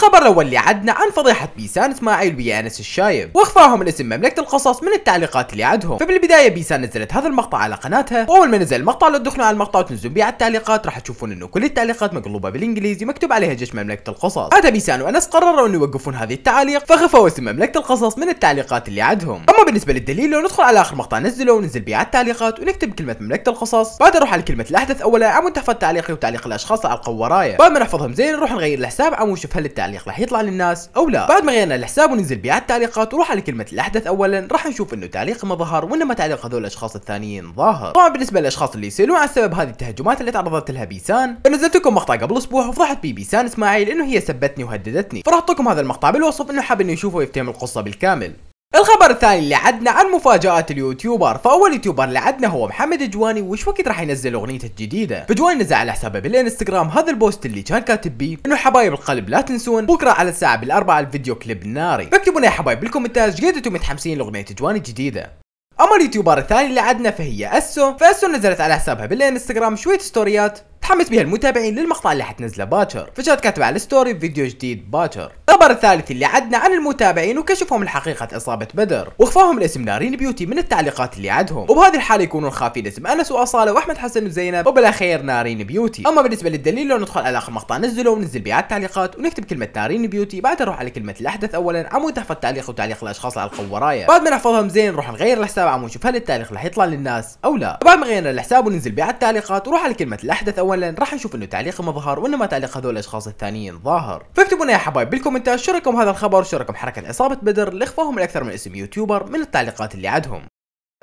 الخبر الاول اللي عدنا عن فضيحه بيسان اسماعيل ويا انس الشايب واخفاهم الاسم مملكه القصص من التعليقات اللي عندهم فبالبدايه بيسان نزلت هذا المقطع على قناتها واول ما نزل المقطع لو تدخلون على المقطع وتنزلون بيه على التعليقات راح تشوفون انه كل التعليقات مقلوبه بالانجليزي مكتوب عليها جيش مملكه القصص هذا بيسان وانس قرروا انه يوقفون هذه التعاليق فخفوا اسم مملكه القصص من التعليقات اللي عندهم اما بالنسبه للدليل لو ندخل على اخر مقطع نزله وننزل بيه على التعليقات ونكتب كلمه مملكه القصص بعد نروح على كلمه الاحدث اولا عم تحفظ تعليقي وتعليق الاشخاص على علقوا ورايا بعد ما نحفظهم زين نروح نغير الحساب عم نشوف هل التعليق التعليق رح يطلع للناس او لا بعد ما غيرنا الحساب وننزل بيع التعليقات وروح على كلمه الاحدث اولا راح نشوف انه تعليق ما ظهر وانما تعليق هذول الاشخاص الثانيين ظاهر طبعا بالنسبه للاشخاص اللي يسالون عن سبب هذه التهجمات اللي تعرضت لها بيسان فنزلت لكم مقطع قبل اسبوع وفضحت بي بيسان اسماعيل انه هي سبتني وهددتني فراح احط هذا المقطع بالوصف انه حاب انه يشوفه ويفتهم القصه بالكامل الخبر الثاني اللي عدنا عن مفاجآت اليوتيوبر فأول يوتيوبر اللي عدنا هو محمد جواني وش وقت راح ينزل أغنيته الجديدة فجواني نزل على حسابه بالانستغرام هذا البوست اللي كان كاتب بيه إنه حبايب القلب لا تنسون بكرة على الساعة بالأربعة الفيديو كليب ناري فاكتبوا يا حبايب بالكومنتات قد انتم متحمسين لأغنية جواني الجديدة اما اليوتيوبر الثاني اللي عدنا فهي اسو فاسو نزلت على حسابها بالانستغرام شويه ستوريات تحمس بها المتابعين للمقطع اللي حتنزله باكر فجات كاتبه على الستوري فيديو جديد باكر الخبر الثالث اللي عدنا عن المتابعين وكشفهم الحقيقة إصابة بدر وخفاهم الاسم نارين بيوتي من التعليقات اللي عدهم وبهذه الحالة يكونون خافين اسم أنس وأصالة وأحمد حسن وزينب وبالأخير نارين بيوتي أما بالنسبة للدليل لو ندخل على آخر مقطع نزله وننزل بيع التعليقات ونكتب كلمة نارين بيوتي بعدها نروح على كلمة الأحدث أولا عمود تحفظ التعليق وتعليق الأشخاص على القوة ورايا بعد ما نحفظهم زين نروح نغير الحساب عمود نشوف هل التعليق رح يطلع للناس أو لا بعد ما غيرنا الحساب وننزل بيع التعليقات وروح على كلمة الأحدث أولا معلن راح نشوف انه تعليق ما ظهر وانما تعليق هذول الاشخاص الثانيين ظاهر فاكتبوا لنا يا حبايب بالكومنتات شو رايكم هذا الخبر شو رايكم حركه اصابه بدر لاخفاهم الاكثر من اسم يوتيوبر من التعليقات اللي عندهم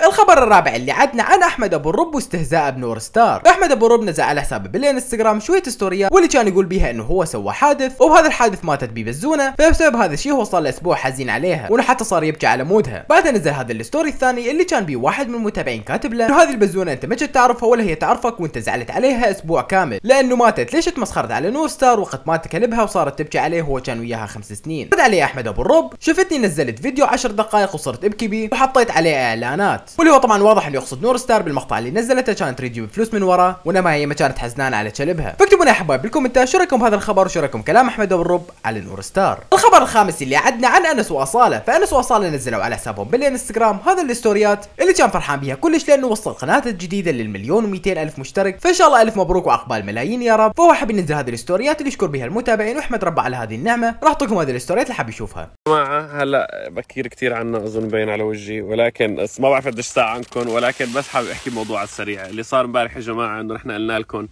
الخبر الرابع اللي عدنا عن احمد ابو الرب واستهزاء بنور ستار احمد ابو الرب نزل على حسابه بالانستغرام شويه ستوريات واللي كان يقول بيها انه هو سوى حادث وبهذا الحادث ماتت بيه بزونه فبسبب هذا الشيء هو صار له اسبوع حزين عليها وانه حتى صار يبكي على مودها بعدها نزل هذا الستوري الثاني اللي كان بيه واحد من المتابعين كاتب له انه هذه البزونه انت ما كنت تعرفها ولا هي تعرفك وانت زعلت عليها اسبوع كامل لانه ماتت ليش تمسخرت على نور ستار وقت مات كلبها وصارت تبكي عليه وهو كان وياها خمس سنين رد عليه احمد ابو الرب شفتني نزلت فيديو 10 دقائق وصرت ابكي بيه وحطيت عليه اعلانات السيارات واللي هو طبعا واضح انه يقصد نور ستار بالمقطع اللي نزلته كانت تريد فلوس من وراه وانما هي ما كانت حزنانه على كلبها فاكتبوا لنا يا حبايب بالكومنتات شو رايكم بهذا الخبر وشو رايكم كلام احمد ابو الرب على نور ستار الخبر الخامس اللي عدنا عن انس واصاله فانس واصاله نزلوا على حسابهم بالانستغرام هذا الستوريات اللي كان فرحان بها كلش لانه وصل قناته الجديده للمليون و200 الف مشترك فان شاء الله الف مبروك واقبال ملايين يا رب فهو حاب ينزل هذه الستوريات اللي يشكر بها المتابعين واحمد ربه على هذه النعمه راح اعطيكم هذه الستوريات اللي حاب يشوفها جماعه هلا بكير كثير عنا اظن باين على وجهي ولكن ما بعرف بدي عنكم ولكن بس حابب احكي موضوع السريع اللي صار امبارح يا جماعة انه نحن قلنا لكم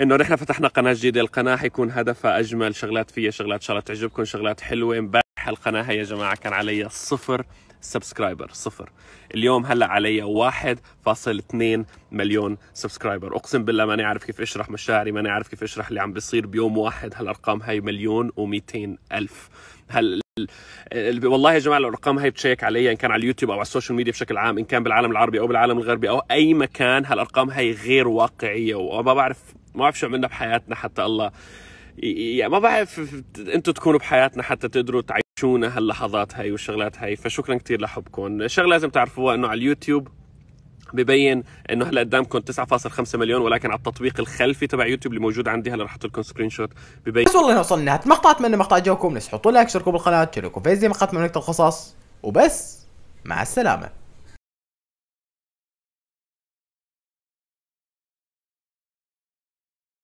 انه نحن فتحنا قناة جديدة القناة حيكون هدفها اجمل شغلات فيها شغلات ان شاء الله تعجبكم شغلات حلوة امبارح القناة هي يا جماعة كان علي صفر سبسكرايبر صفر اليوم هلا علي 1.2 مليون سبسكرايبر اقسم بالله ماني عارف كيف اشرح مشاعري ماني عارف كيف اشرح اللي عم بيصير بيوم واحد هالارقام هاي مليون و200 الف هل والله يا جماعه الارقام هاي بتشيك عليا ان كان على اليوتيوب او على السوشيال ميديا بشكل عام ان كان بالعالم العربي او بالعالم الغربي او اي مكان هالارقام هاي غير واقعيه وما بعرف ما بعرف شو عملنا بحياتنا حتى الله يعني ما بعرف انتم تكونوا بحياتنا حتى تقدروا تعيشونا هاللحظات هاي والشغلات هاي فشكرا كثير لحبكم شغله لازم تعرفوها انه على اليوتيوب ببين انه هلا قدامكم 9.5 مليون ولكن على التطبيق الخلفي تبع يوتيوب اللي موجود عندي هلا رح احط لكم سكرين شوت ببين بس والله وصلنا نهايه المقطع اتمنى المقطع عجبكم بليز حطوا لايك اشتركوا بالقناه في زي مقاطع من وقت القصص وبس مع السلامه